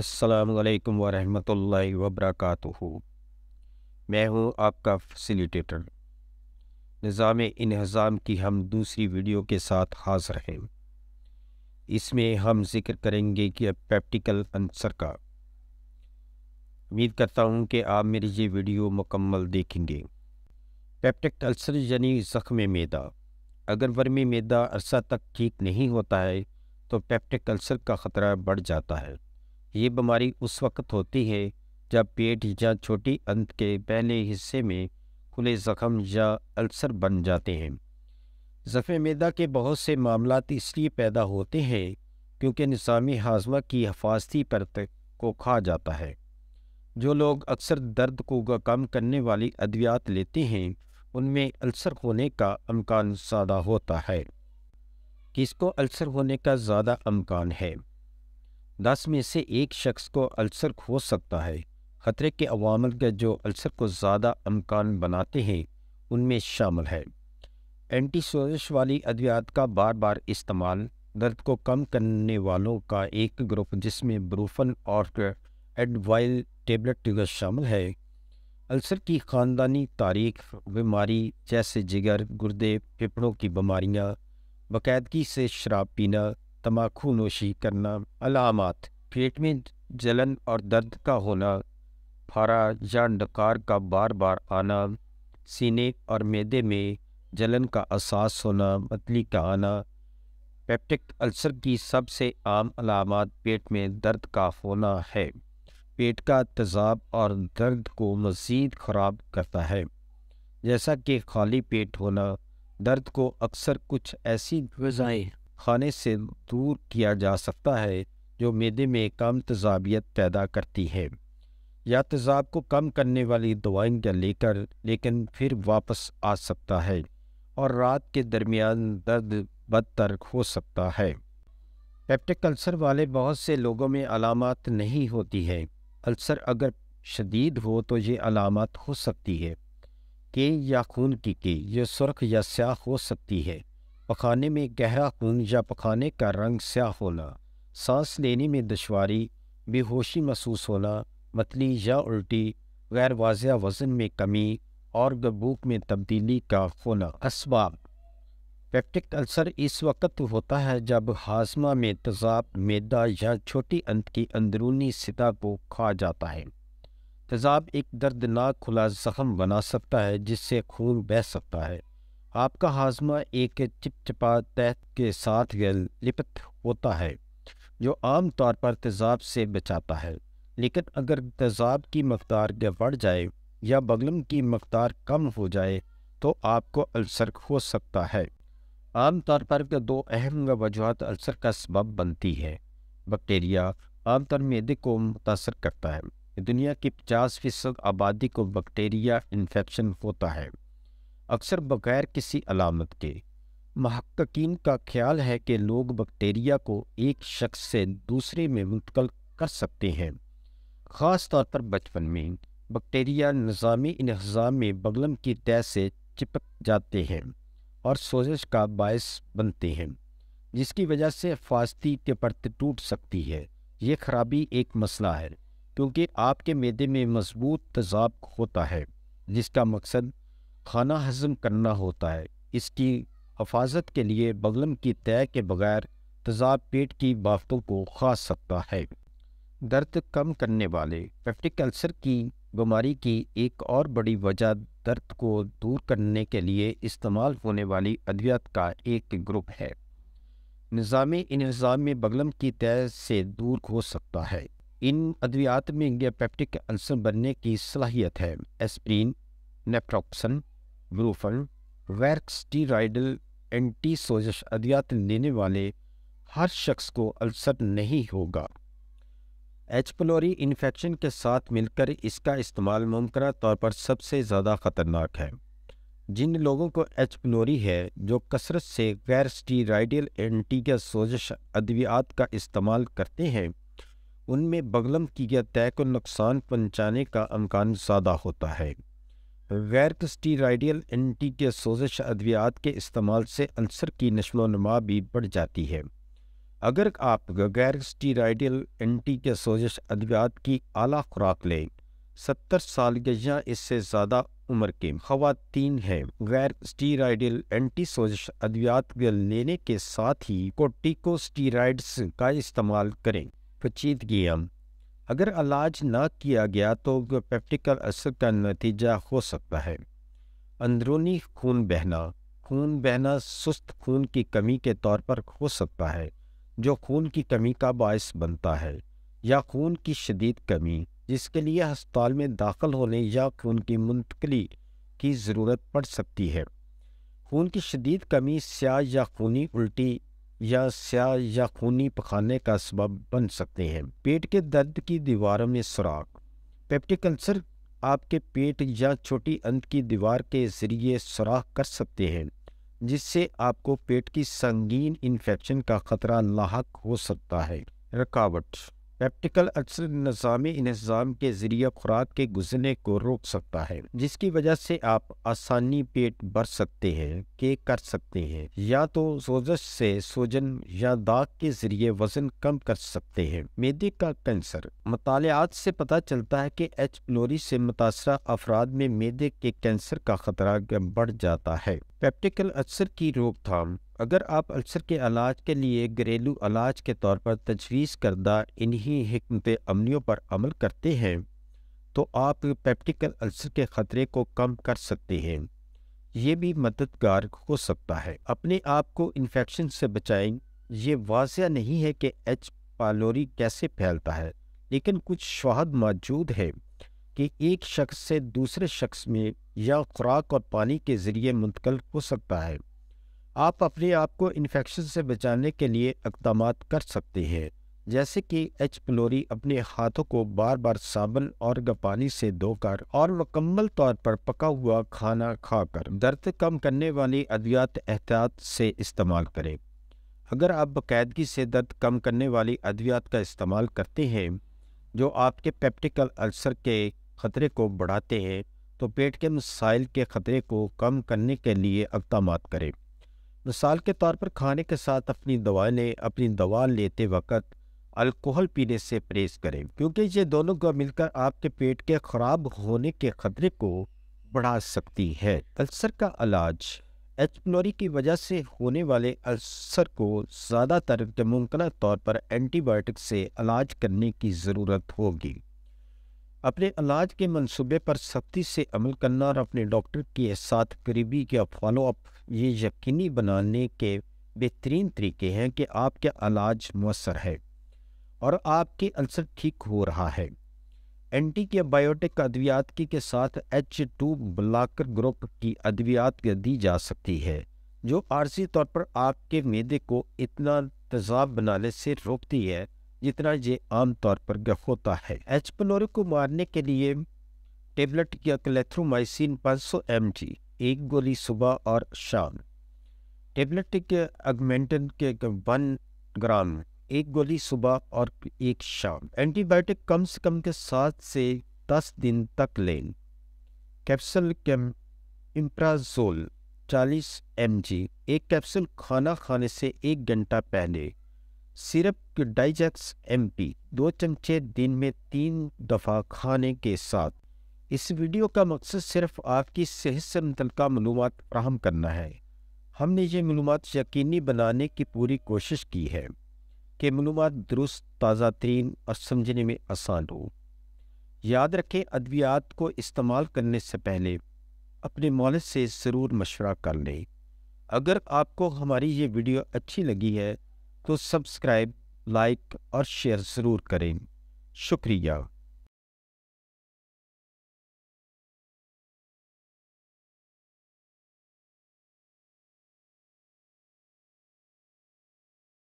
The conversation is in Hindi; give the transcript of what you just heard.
असलकम वरहमतुल्लाहि वबरकatuहू मैं हूं आपका फैसिलिटेटर निज़ाम इन्हज़ाम की हम दूसरी वीडियो के साथ हाज़िर हैं इसमें हम जिक्र करेंगे कि पैप्टिकल अंसर का उम्मीद करता हूं कि आप मेरी ये वीडियो मुकम्मल देखेंगे पैप्टिक अल्सर यानी जख्म मैदा अगर वर्मी मैदा अरसा तक ठीक नहीं होता है तो पैप्टिक अल्सर का ख़तरा बढ़ जाता है ये बीमारी उस वक्त होती है जब पेट या छोटी अंत के पहले हिस्से में खुले ज़ख़म या अल्सर बन जाते हैं जख्म मैदा के बहुत से मामला इसलिए पैदा होते हैं क्योंकि निज़ामी हाजमा की हफाजती परत को खा जाता है जो लोग अक्सर दर्द को कम करने वाली अद्वियात लेते हैं उनमें अल्सर होने का अमकान ज़्यादा होता है किसको अल्सर होने का ज़्यादा अमकान है दस में से एक शख्स को अल्सर हो सकता है ख़तरे के अवामल के जो अल्सर को ज़्यादा अमकान बनाते हैं उनमें शामिल है एंटी सोजिश वाली अद्वियात का बार बार इस्तेमाल दर्द को कम करने वालों का एक ग्रुप जिसमें ब्रूफन और एडवाइल टेबलेट टिगर शामिल है अल्सर की ख़ानदानी तारीख बीमारी जैसे जिगर गुर्दे फेफड़ों की बीमारियाँ बाकायदगी से शराब पीना तम्बाकू नोशी करना अलामत पेट में जलन और दर्द का होना फारा या डकार का बार बार आना सीने और मैदे में जलन का अहसास होना मतली का आना पेप्टिक अल्सर की सबसे आम अलामत पेट में दर्द का होना है पेट का तजाब और दर्द को मज़ीद ख़राब करता है जैसा कि खाली पेट होना दर्द को अक्सर कुछ ऐसी गजाएँ खाने से दूर किया जा सकता है जो मैदे में कम तजाबियत पैदा करती है या तज़ाब को कम करने वाली दवाइयाँ लेकर लेकिन फिर वापस आ सकता है और रात के दरमियान दर्द बदतर हो सकता है पेप्टिक अल्सर वाले बहुत से लोगों में अलामत नहीं होती है अल्सर अगर शदीद हो तो ये अलामत हो सकती है के या खून की के ये सुर्ख या स्याह हो सकती है पखाने में गहरा खून या पखाने का रंग स्याह होना सांस लेने में दुशारी बेहोशी महसूस होना मतली या उल्टी गैर वाजिया वज़न में कमी और गबूक में तब्दीली का होना इसबाब पेप्टिक अल्सर इस वक्त होता है जब हाजमा में तेज़ाब मैदा या छोटी अंत की अंदरूनी सतह को खा जाता है तेज़ाब एक दर्दनाक खुला जख्म बना सकता है जिससे खून बह सकता है आपका हाजमा एक चिपचिपा तहत के साथ लिपट होता है जो आम तौर पर तेज़ाब से बचाता है लेकिन अगर तेज़ाब की मकदार बढ़ जाए या बगलम की मकदार कम हो जाए तो आपको अल्सर हो सकता है आम तौर पर दो अहम वजूहत अल्सर का सबब बनती है बैक्टीरिया आमतौर मेदे को मुतासर करता है दुनिया की पचास फ़ीसद आबादी को बैक्टीरिया इन्फेक्शन होता है अक्सर बगैर किसी अलामत के महक्कीन का ख्याल है कि लोग बैक्टीरिया को एक शख्स से दूसरे में मुंतकल कर सकते हैं ख़ास तौर पर बचपन में बैक्टीरिया निज़ामी इन्हजाम में बगलम की तय से चिपक जाते हैं और सोजिश का बायस बनते हैं जिसकी वजह से हिफाजती परत टूट सकती है ये खराबी एक मसला है क्योंकि आपके मैदे में मजबूत तजाब होता है जिसका मकसद खाना हजम करना होता है इसकी हफाजत के लिए बगलम की तय के बगैर तजाब पेट की बाफतों को खा सकता है दर्द कम करने वाले पेप्टिक अल्सर की बीमारी की एक और बड़ी वजह दर्द को दूर करने के लिए इस्तेमाल होने वाली अद्वियात का एक ग्रुप है निज़ाम इन्हजाम में बगलम की तय से दूर हो सकता है इन अद्वियात में पेप्टिक अल्सर बनने की सलाहियत है एस्प्रीन नेफ्रोक्सन ब्रूफन वैक्सटीराइडल एंटी सोजश अद्वियात लेने वाले हर शख्स को अल्सर नहीं होगा एच पलोरी इन्फेक्शन के साथ मिलकर इसका इस्तेमाल मुमकिन तौर पर सबसे ज़्यादा ख़तरनाक है जिन लोगों को एच पलोरी है जो कसरत से गैर स्टीराइडल एंटीगा सोजश अद्वियात का इस्तेमाल करते हैं उनमें बगलम की गया तय को नुकसान पहुँचाने का अमकान ज़्यादा होता है गैर राइडियल एंटी के सोजिश अद्वियात के इस्तेमाल से अंसर की नशो भी बढ़ जाती है अगर आप गैर स्टीराइडियल एंटी के सोजिश अद्वियात की अली खुराक लें सत्तर साल के या इससे ज़्यादा उम्र के खातन हैं गैर स्टीराइडल एंटी सोजिश अद्वियात लेने के साथ ही कोटिकोस्टीराइड्स का इस्तेमाल करें पचीदगी अगर इलाज ना किया गया तो पेप्टिकल असर का नतीजा हो सकता है अंदरूनी खून बहना खून बहना सुस्त खून की कमी के तौर पर हो सकता है जो खून की कमी का बायस बनता है या खून की शदीद कमी जिसके लिए अस्पताल में दाखिल होने या खून की मुंतकली की ज़रूरत पड़ सकती है खून की शदीद कमी स्याह या खूनी उल्टी या स्या या खूनी पखाने का सबब बन सकते हैं पेट के दर्द की दीवारों में सुराख पेप्टिक अल्सर आपके पेट या छोटी अंत की दीवार के जरिए सुराख कर सकते हैं जिससे आपको पेट की संगीन इन्फेक्शन का खतरा लाक हो सकता है रुकावट पेप्टिकल अक्सर नजामी इंजाम के जरिए खुराक के गुजरने को रोक सकता है जिसकी वजह से आप आसानी पेट भर सकते हैं के कर सकते हैं या तो सोजश से सोजन या दाग के जरिए वजन कम कर सकते हैं मेदे का कैंसर मतलब से पता चलता है कि एच प्लोरी से मुतासर अफराद में मेदे के कैंसर का खतरा बढ़ जाता है पेप्टिकल अक्सर की रोकथाम अगर आप अल्सर के इलाज के लिए घरेलू इलाज के तौर पर तजवीज़ करदा इन्हीं हमत अमलियों पर अमल करते हैं तो आप पेप्टिकल अल्सर के ख़तरे को कम कर सकते हैं ये भी मददगार हो सकता है अपने आप को इन्फेक्शन से बचाएं ये वाजह नहीं है कि एच पालोरी कैसे फैलता है लेकिन कुछ शहद मौजूद है कि एक शख्स से दूसरे शख्स में या खुराक और पानी के ज़रिए मुंतकल हो सकता है आप अपने आप को इन्फेक्शन से बचाने के लिए इकदाम कर सकते हैं जैसे कि एच प्लोरी अपने हाथों को बार बार साबुन और पानी से धोकर और मकम्मल तौर पर पका हुआ खाना खाकर दर्द कम करने वाली अद्वियात एहतियात से इस्तेमाल करें अगर आप बाकायदगी से दर्द कम करने वाली अद्वियात का इस्तेमाल करते हैं जो आपके पेप्टिकल अल्सर के ख़तरे को बढ़ाते हैं तो पेट के मसाइल के ख़तरे को कम करने के लिए इकदाम करें मिसाल के तौर पर खाने के साथ अपनी दवा लें अपनी दवा लेते वक्त अल्कोहल पीने से परहेज करें क्योंकि ये दोनों को मिलकर आपके पेट के ख़राब होने के खतरे को बढ़ा सकती है अल्सर का इलाज एच की वजह से होने वाले अल्सर को ज़्यादातर मुमकिन तौर पर एंटीबायोटिक से इलाज करने की ज़रूरत होगी अपने इलाज के मंसूबे पर सख्ती से अमल करना और अपने डॉक्टर के साथ करीबी या फॉलोअप ये यकीनी बनाने के बेहतरीन तरीके हैं कि आपका इलाज मवसर है और आपके अल्सर ठीक हो रहा है एंटी के बायोटिक अद्वियात की के साथ एच टू ब्लाकर ग्रुप की अद्वियात दी जा सकती है जो आरसी तौर पर आपके मैदे को इतना तजाब बनाने से रोकती है जितना ये आमतौर पर होता है एच प्लोरी को मारने के लिए टेबलेट या क्लेथ्रोमाइसिन 500 सौ एक गोली सुबह और शाम टेबलेट के अगमेंटन के वन ग्राम एक गोली सुबह और एक शाम एंटीबायोटिक कम से कम के सात से दस दिन तक लें कैप्सूल कैम इम्प्राजोल 40 एम एक कैप्सूल खाना खाने से एक घंटा पहले सिरप एम एमपी दो चमचे दिन में तीन दफ़ा खाने के साथ इस वीडियो का मकसद सिर्फ आपकी सेहत से मुतलका मलूम फ्राहम करना है हमने ये मलूम यकीनी बनाने की पूरी कोशिश की है कि मलूम दुरुस्त ताज़ा तरीन और समझने में आसान हो याद रखें अद्वियात को इस्तेमाल करने से पहले अपने मॉलज से ज़रूर मशवरा कर लें अगर आपको हमारी ये वीडियो अच्छी लगी है तो सब्सक्राइब लाइक और शेयर ज़रूर करें शुक्रिया